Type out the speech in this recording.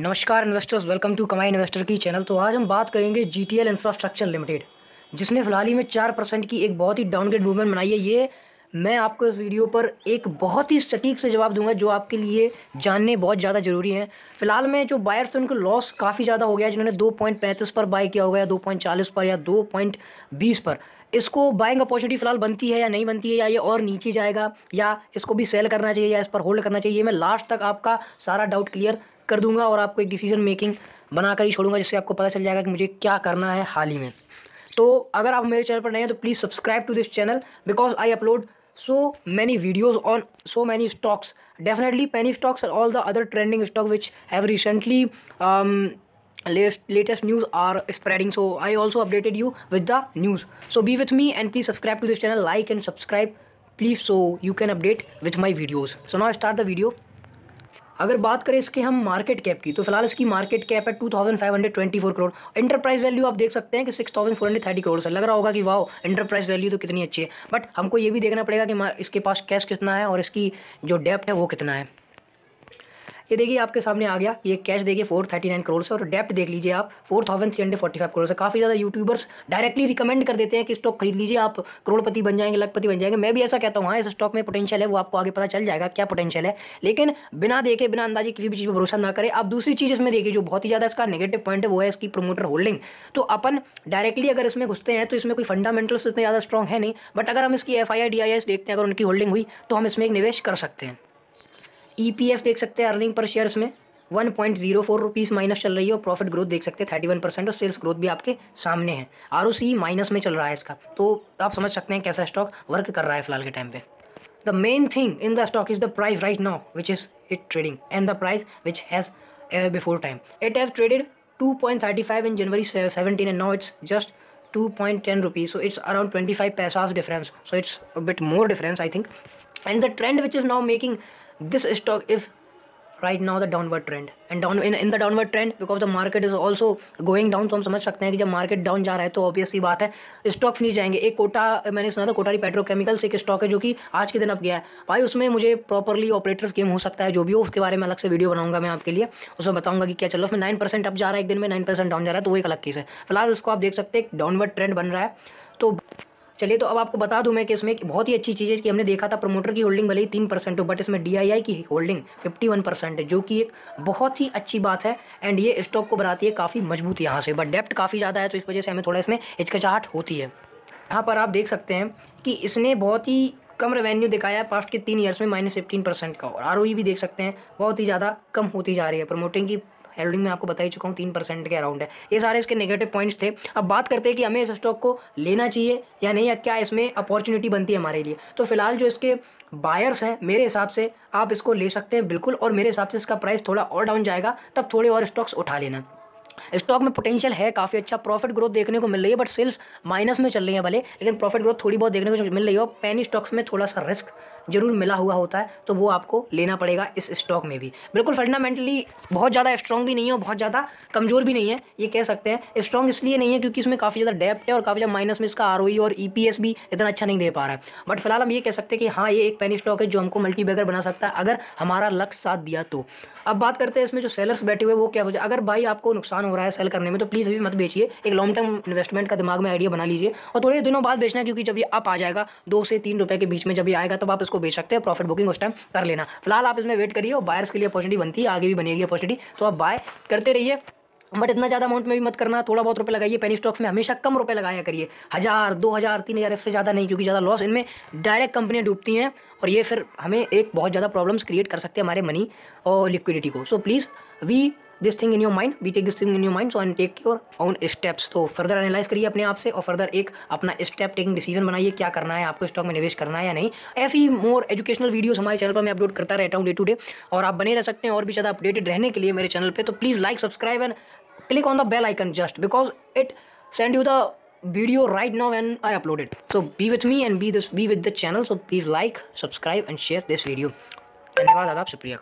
नमस्कार investors welcome to Kamai investor की channel तो आज हम बात करेंगे G T L infrastructure limited जिसने फिलहाल ही में चार परसेंट की एक बहुत ही डाउनग्रेड मूवमेंट बनाई है ये मैं आपको इस वीडियो पर एक बहुत ही सटीक से जवाब दूंगा जो आपके लिए जानने बहुत ज़्यादा ज़रूरी हैं फिलहाल में जो बायर्स थे उनको लॉस काफ़ी ज़्यादा हो गया जिन्होंने दो पॉइंट पैंतीस पर बाय किया होगा या दो पॉइंट चालीस पर या दो पॉइंट बीस पर इसको बाइंग अपॉर्चुनिटी फिलहाल बनती है या नहीं बनती है या ये और नीचे जाएगा या इसको भी सेल करना चाहिए या इस पर होल्ड करना चाहिए मैं लास्ट तक आपका सारा डाउट क्लियर कर दूंगा और आपको एक डिसीजन मेकिंग बनाकर ही छोड़ूंगा जिससे आपको पता चल जाएगा कि मुझे क्या करना है हाल ही में तो अगर आप मेरे चैनल पर नहीं हैं तो please subscribe to this channel because I upload so many videos on so many stocks definitely penny stocks और all the other trending stock which have recently latest news are spreading so I also updated you with the news so be with me and please subscribe to this channel like and subscribe please so you can update with my videos so now start the video अगर बात करें इसके हम market cap की तो फिलहाल इसकी market cap है two thousand five hundred twenty four crore enterprise value आप देख सकते हैं कि six thousand four hundred thirty crore से लग रहा होगा कि वाह इंटरप्राइज वैल्यू तो कितनी अच्छी है बट हमको ये भी देखना पड़ेगा कि इसके पास कैश कितना है और इसकी जो डेप्ट है वो कितना है ये देखिए आपके सामने आ गया ये कैश देखिए फोर थर्टी नाइन करोड़ से और डेप्ट देख लीजिए आप four thousand three hundred forty five crore से काफ़ी ज़्यादा यूट्यूबर्स डायरेक्टली रिकमेंड कर देते हैं कि स्टॉक खरीद लीजिए आप करोड़पति बन जाएंगे लखपति बन जाएंगे मैं भी ऐसा कहता हूँ हाँ इस स्टॉक में पोटेंशियल है वो आपको आगे पता चल जाएगा क्या पोटेंशियल है लेकिन बिना देखे बिना अंदाजे किसी भी चीज़ पर भरोसा ना करें आप दूसरी चीज़ इसमें देखिए जो बहुत ही ज़्यादा इसका नेगेटिव पॉइंट है वो है इसकी प्रमोटर होल्डिंग तो अपन डायरेक्टली अगर इसमें घुसते हैं तो इसमें कोई फंडामेंटल्स इतने ज़्यादा स्ट्रॉग है नहीं बट अगर हम इसकी F I I D I S देखते हैं अगर उनकी होल्डिंग हुई तो हम इसमें एक निवेश कर सकते हैं ई e देख सकते हैं अर्निंग पर शेयर्स में one point zero four rupees minus चल रही है और प्रॉफिट ग्रोथ देख सकते हैं थर्टी वन परसेंट और सेल्स ग्रोथ भी आपके सामने है आर माइनस में चल रहा है इसका तो आप समझ सकते हैं कैसा स्टॉक वर्क कर रहा है फिलहाल के टाइम पे the main thing in the stock is the price right now which is it trading and the price which has before time it have traded two point thirty five in January seventeen and now it's just two point ten rupees so it's around twenty five paisa difference so it's bit more difference I think and the trend which is now making this stock is right now the downward trend and down in in the downward trend because the market is also going down तो हम समझ सकते हैं कि जब market down जा रहा है तो ऑब्वियस सी बात है स्टॉक्स नहीं जाएंगे एक कोटा मैंने सुना था कोटारी पेट्रोकेमिकल्स एक स्टॉक है जो कि आज के दिन अब गया है भाई उसमें मुझे प्रॉपरली ऑपरेटर गेम हो सकता है जो भी हो उसके बारे में अलग से वीडियो बनाऊंगा मैं आपके लिए उसमें बताऊंगा कि क्या चलो उसमें नाइन परसेंट अब जा रहा है एक दिन में नाइन परसेंट डाउन जा रहा है तो वो एक अलग चीज़ है फिलहाल उसको आप देख सकते हैं एक डाउनवर्ड ट्रेंड बन रहा है चलिए तो अब आपको बता दूं मैं कि इसमें एक बहुत ही अच्छी चीज़ है कि हमने देखा था प्रमोटर की होल्डिंग भले ही तीन परसेंट हो बट इसमें डी की होल्डिंग फिफ्टी वन परसेंट है जो कि एक बहुत ही अच्छी बात है एंड ये स्टॉक को बनाती है काफ़ी मजबूत यहाँ से बट डेप्ट काफ़ी ज़्यादा है तो इस वजह से हमें थोड़ा इसमें हिचकचाहट होती है यहाँ पर आप देख सकते हैं कि इसने बहुत ही कम रेवेन्यू दिखाया है पास्ट के तीन ईयर्स में माइनस फिफ्टीन परसेंट का और आर e भी देख सकते हैं बहुत ही ज़्यादा कम होती जा रही है प्रमोटिंग की हेल्डिंग में आपको बता ही चुका हूँ तीन परसेंट के अराउंड है ये सारे इसके नेगेटिव पॉइंट्स थे अब बात करते हैं कि हमें इस स्टॉक को लेना चाहिए या नहीं या क्या इसमें अपॉर्चुनिटी बनती है हमारे लिए तो फिलहाल जो इसके बायर्स हैं मेरे हिसाब से आप इसको ले सकते हैं बिल्कुल और मेरे हिसाब से इसका प्राइस थोड़ा और डाउन जाएगा तब थोड़े और स्टॉक्स उठा लेना स्टॉक में पोटेंशियल है काफ़ी अच्छा प्रॉफिट ग्रोथ देखने को मिल रही है बट सेल्स माइनस में चल रही है भले लेकिन प्रॉफिट ग्रोथ थोड़ी बहुत देखने को मिल रही है और पैनी स्टॉक्स में थोड़ा सा रिस्क जरूर मिला हुआ होता है तो वो आपको लेना पड़ेगा इस स्टॉक में भी बिल्कुल फंडामेंटली बहुत ज़्यादा स्ट्रॉन्ग भी नहीं है और बहुत ज़्यादा कमज़ोर भी नहीं है ये कह सकते हैं स्ट्रॉन्ग इसलिए नहीं है क्योंकि इसमें काफ़ी ज़्यादा डेप्ट है और काफ़ी ज़्यादा माइनस में इसका आर e और ई e भी इतना अच्छा नहीं दे पा रहा है बट फिलहाल हम ये कह सकते हैं कि हाँ ये एक पेनी स्टॉक है जो हमको मल्टीबैगर बना सकता है अगर हमारा लक साथ दिया तो अब बात करते हैं इसमें जो सेलर्स बैठे हुए वो क्या हो जाए अगर भाई आपको नुकसान हो रहा है सेल करने में तो प्लीज़ अभी मत बेचिए एक लॉन्ग टर्म इन्वेस्टमेंट का दिमाग में आइडिया बना लीजिए और थोड़े दिनों बाद बेचना क्योंकि जब ये अप आ जाएगा दो से तीन रुपये के बीच में जब ये आएगा तब आप इसको उसको बेच सकते हैं प्रॉफिट बुकिंग उस टाइम कर लेना फिलहाल आप इसमें वेट करिए और बायर्स के लिए अपॉर्चुनिटी बनती है आगे भी बनेगी अपॉर्चुनिटी तो आप बाय करते रहिए बट इतना ज़्यादा अमाउंट में भी मत करना थोड़ा बहुत रुपये लगाइए पेनी स्टॉक्स में हमेशा कम रुपये लगाया करिए हज़ार दो हज़ार तीन हज़ार इससे ज़्यादा नहीं क्योंकि ज़्यादा लॉस इनमें डायरेक्ट कंपनियां डूबती हैं और ये फिर हमें एक बहुत ज़्यादा प्रॉब्लम्स क्रिएट कर सकते हैं हमारे मनी और लिक्विडिटी को so please we this thing in your mind be take this thing in your mind so and take your own steps तो फर्दर एनालाइज करिए अपने आप से और फर्दर एक अपना स्टेप टेकिंग डिसीजन बनाइए क्या करना है आपको स्टॉक में निवेश करना है या नहीं ऐसी मोर एजुकेशनल वीडियोस हमारे चैनल पर मैं अपलोड करता रहता हूँ डे टू डे और आप बने रह सकते हैं और भी ज़्यादा अपडेटेड रहने के लिए मेरे चैनल पर तो please like subscribe and click on the bell icon just because it send you the video right now and I upload it so be with me and be this be with the channel so please like subscribe and share this video धन्यवाद आदाब शुक्रिया